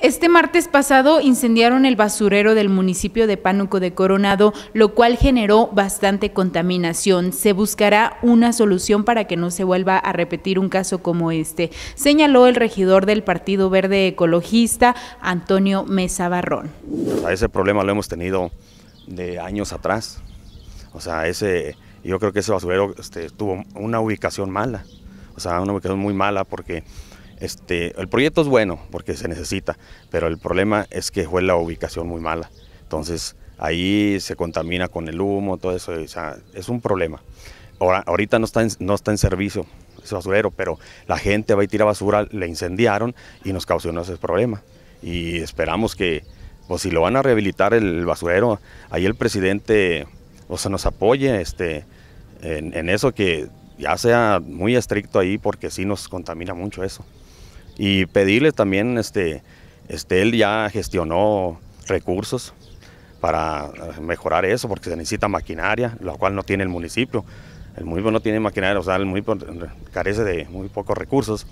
Este martes pasado incendiaron el basurero del municipio de Pánuco de Coronado, lo cual generó bastante contaminación. Se buscará una solución para que no se vuelva a repetir un caso como este, señaló el regidor del Partido Verde Ecologista, Antonio Mesa Barrón. ese problema lo hemos tenido de años atrás. O sea, ese, yo creo que ese basurero este, tuvo una ubicación mala. O sea, una ubicación muy mala porque este, el proyecto es bueno porque se necesita, pero el problema es que fue la ubicación muy mala. Entonces ahí se contamina con el humo, todo eso, o sea, es un problema. Ahora, ahorita no está, en, servicio ese basurero, pero la gente va y tira basura, le incendiaron y nos causó ese problema. Y esperamos que, pues si lo van a rehabilitar el basurero, ahí el presidente o pues, sea, nos apoye este, en, en eso que ya sea muy estricto ahí porque sí nos contamina mucho eso. Y pedirle también, este, este, él ya gestionó recursos para eh, mejorar eso porque se necesita maquinaria, lo cual no tiene el municipio. El municipio no tiene maquinaria, o sea, el eh, carece de muy pocos recursos,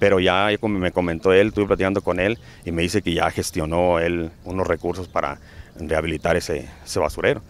pero ya me comentó él, estuve platicando con él y me dice que ya gestionó él unos recursos para rehabilitar ese, ese basurero.